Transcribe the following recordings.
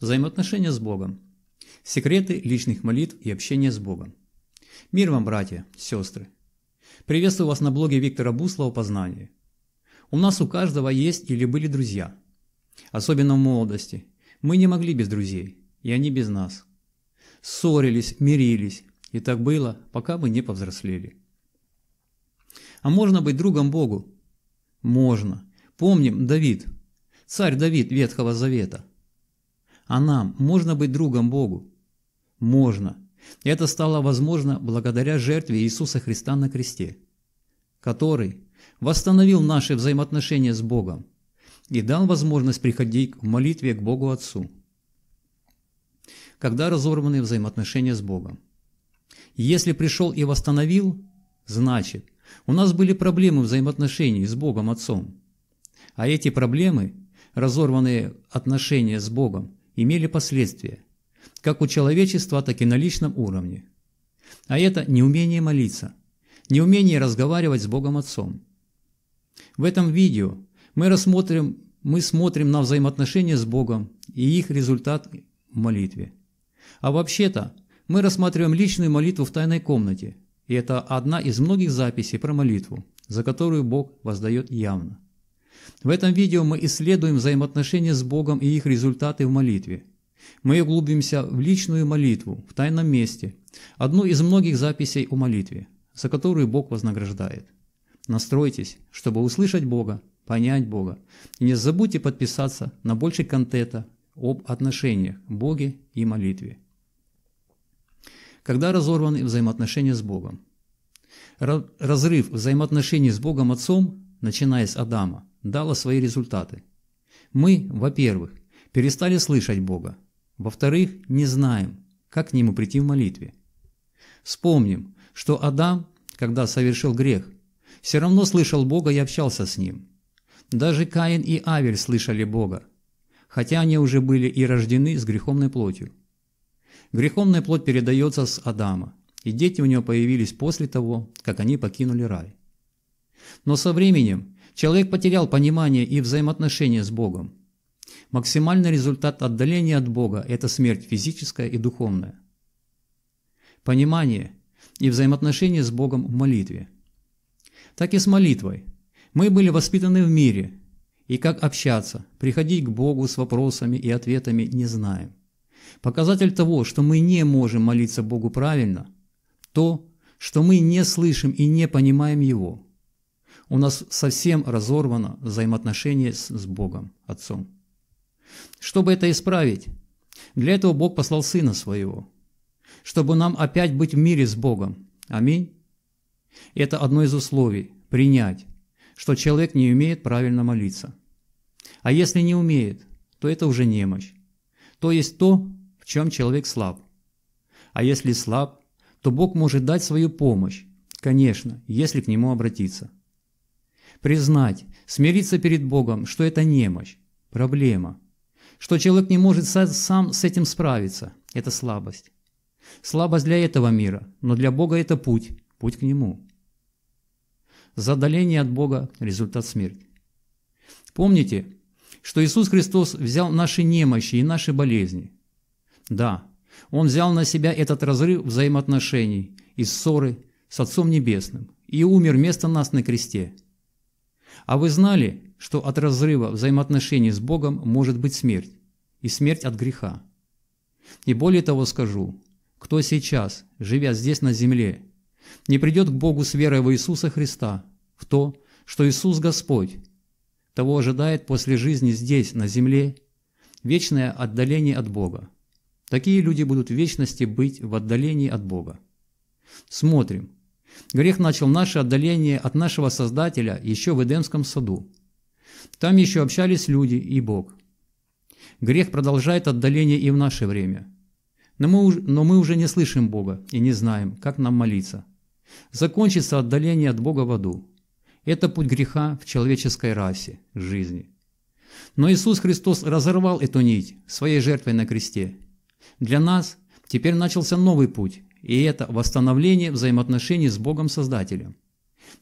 Взаимоотношения с Богом. Секреты личных молитв и общения с Богом. Мир вам, братья, сестры. Приветствую вас на блоге Виктора Буслова «Познание». У нас у каждого есть или были друзья. Особенно в молодости. Мы не могли без друзей, и они без нас. Ссорились, мирились, и так было, пока мы не повзрослели. А можно быть другом Богу? Можно. Помним Давид, царь Давид Ветхого Завета – а нам можно быть другом Богу? Можно. Это стало возможно благодаря жертве Иисуса Христа на кресте, который восстановил наши взаимоотношения с Богом и дал возможность приходить в молитве к Богу Отцу. Когда разорваны взаимоотношения с Богом? Если пришел и восстановил, значит, у нас были проблемы взаимоотношений с Богом Отцом. А эти проблемы, разорванные отношения с Богом, имели последствия, как у человечества, так и на личном уровне. А это неумение молиться, неумение разговаривать с Богом Отцом. В этом видео мы рассмотрим, мы смотрим на взаимоотношения с Богом и их результат в молитве. А вообще-то мы рассматриваем личную молитву в тайной комнате, и это одна из многих записей про молитву, за которую Бог воздает явно. В этом видео мы исследуем взаимоотношения с Богом и их результаты в молитве. Мы углубимся в личную молитву, в тайном месте, одну из многих записей о молитве, за которую Бог вознаграждает. Настройтесь, чтобы услышать Бога, понять Бога. И не забудьте подписаться на больше контента об отношениях Боге и молитве. Когда разорваны взаимоотношения с Богом? Разрыв взаимоотношений с Богом Отцом, начиная с Адама, дало свои результаты. Мы, во-первых, перестали слышать Бога. Во-вторых, не знаем, как к Нему прийти в молитве. Вспомним, что Адам, когда совершил грех, все равно слышал Бога и общался с Ним. Даже Каин и Авель слышали Бога, хотя они уже были и рождены с греховной плотью. Греховная плоть передается с Адама, и дети у него появились после того, как они покинули рай. Но со временем Человек потерял понимание и взаимоотношения с Богом. Максимальный результат отдаления от Бога – это смерть физическая и духовная. Понимание и взаимоотношения с Богом в молитве. Так и с молитвой. Мы были воспитаны в мире, и как общаться, приходить к Богу с вопросами и ответами не знаем. Показатель того, что мы не можем молиться Богу правильно, то, что мы не слышим и не понимаем Его – у нас совсем разорвано взаимоотношение с, с Богом, Отцом. Чтобы это исправить, для этого Бог послал Сына Своего, чтобы нам опять быть в мире с Богом. Аминь. Это одно из условий – принять, что человек не умеет правильно молиться. А если не умеет, то это уже немощь. То есть то, в чем человек слаб. А если слаб, то Бог может дать свою помощь, конечно, если к нему обратиться – Признать, смириться перед Богом, что это немощь, проблема, что человек не может сам с этим справиться – это слабость. Слабость для этого мира, но для Бога это путь, путь к Нему. За отдаление от Бога – результат смерти. Помните, что Иисус Христос взял наши немощи и наши болезни. Да, Он взял на себя этот разрыв взаимоотношений и ссоры с Отцом Небесным и умер вместо нас на кресте – а вы знали, что от разрыва взаимоотношений с Богом может быть смерть, и смерть от греха? И более того скажу, кто сейчас, живя здесь на земле, не придет к Богу с верой в Иисуса Христа, в то, что Иисус Господь, того ожидает после жизни здесь, на земле, вечное отдаление от Бога. Такие люди будут в вечности быть в отдалении от Бога. Смотрим, Грех начал наше отдаление от нашего Создателя еще в Эдемском саду. Там еще общались люди и Бог. Грех продолжает отдаление и в наше время. Но мы, но мы уже не слышим Бога и не знаем, как нам молиться. Закончится отдаление от Бога в аду. Это путь греха в человеческой расе, жизни. Но Иисус Христос разорвал эту нить своей жертвой на кресте. Для нас теперь начался новый путь, и это восстановление взаимоотношений с Богом Создателем.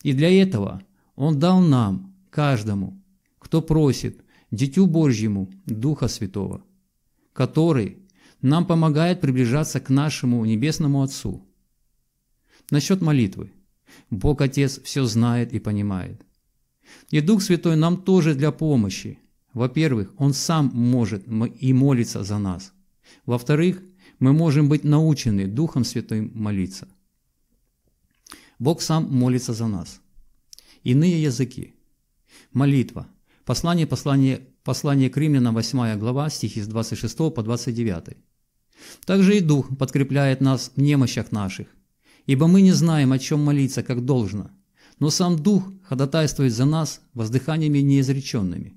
И для этого Он дал нам, каждому, кто просит, Дитю Божьему, Духа Святого, который нам помогает приближаться к нашему Небесному Отцу. Насчет молитвы. Бог Отец все знает и понимает. И Дух Святой нам тоже для помощи. Во-первых, Он сам может и молится за нас. Во-вторых, мы можем быть научены Духом Святым молиться. Бог сам молится за нас. Иные языки. Молитва. Послание, послание, послание к римлянам, 8 глава, стихи с 26 по 29. Также и Дух подкрепляет нас в немощах наших, ибо мы не знаем, о чем молиться, как должно, но сам Дух ходатайствует за нас воздыханиями неизреченными.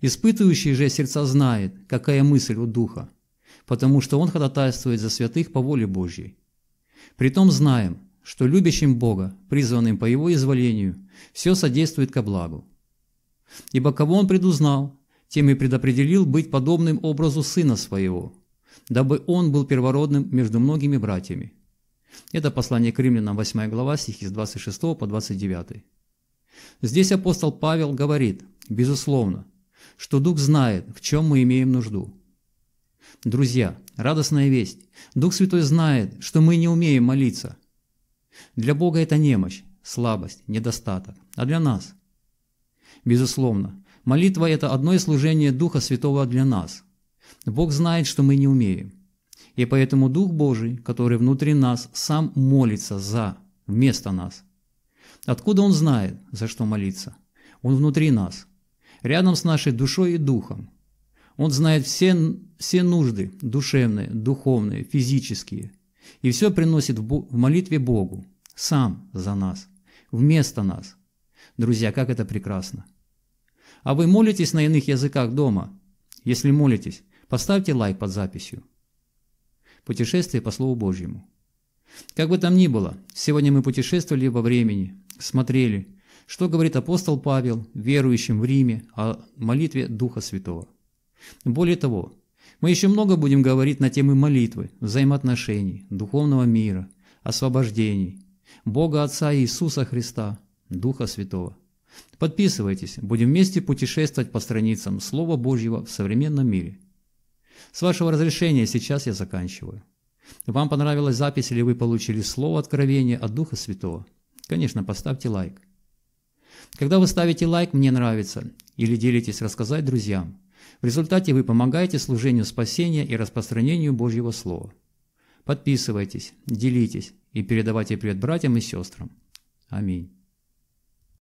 Испытывающий же сердца знает, какая мысль у Духа – потому что он ходатайствует за святых по воле Божьей. Притом знаем, что любящим Бога, призванным по Его изволению, все содействует ко благу. Ибо кого Он предузнал, тем и предопределил быть подобным образу Сына Своего, дабы Он был первородным между многими братьями. Это послание к римлянам 8 глава, стихи с 26 по 29. Здесь апостол Павел говорит, безусловно, что Дух знает, в чем мы имеем нужду – Друзья, радостная весть. Дух Святой знает, что мы не умеем молиться. Для Бога это немощь, слабость, недостаток. А для нас? Безусловно, молитва – это одно из служений Духа Святого для нас. Бог знает, что мы не умеем. И поэтому Дух Божий, который внутри нас, сам молится за, вместо нас. Откуда Он знает, за что молиться? Он внутри нас, рядом с нашей душой и духом – он знает все, все нужды – душевные, духовные, физические. И все приносит в молитве Богу, сам за нас, вместо нас. Друзья, как это прекрасно! А вы молитесь на иных языках дома? Если молитесь, поставьте лайк под записью. Путешествие по Слову Божьему. Как бы там ни было, сегодня мы путешествовали во времени, смотрели, что говорит апостол Павел верующим в Риме о молитве Духа Святого. Более того, мы еще много будем говорить на темы молитвы, взаимоотношений, духовного мира, освобождений, Бога Отца Иисуса Христа, Духа Святого. Подписывайтесь, будем вместе путешествовать по страницам Слова Божьего в современном мире. С вашего разрешения сейчас я заканчиваю. Вам понравилась запись или вы получили слово откровения от Духа Святого? Конечно, поставьте лайк. Когда вы ставите лайк «Мне нравится» или делитесь рассказать друзьям – в результате вы помогаете служению спасения и распространению Божьего Слова. Подписывайтесь, делитесь и передавайте привет братьям и сестрам. Аминь.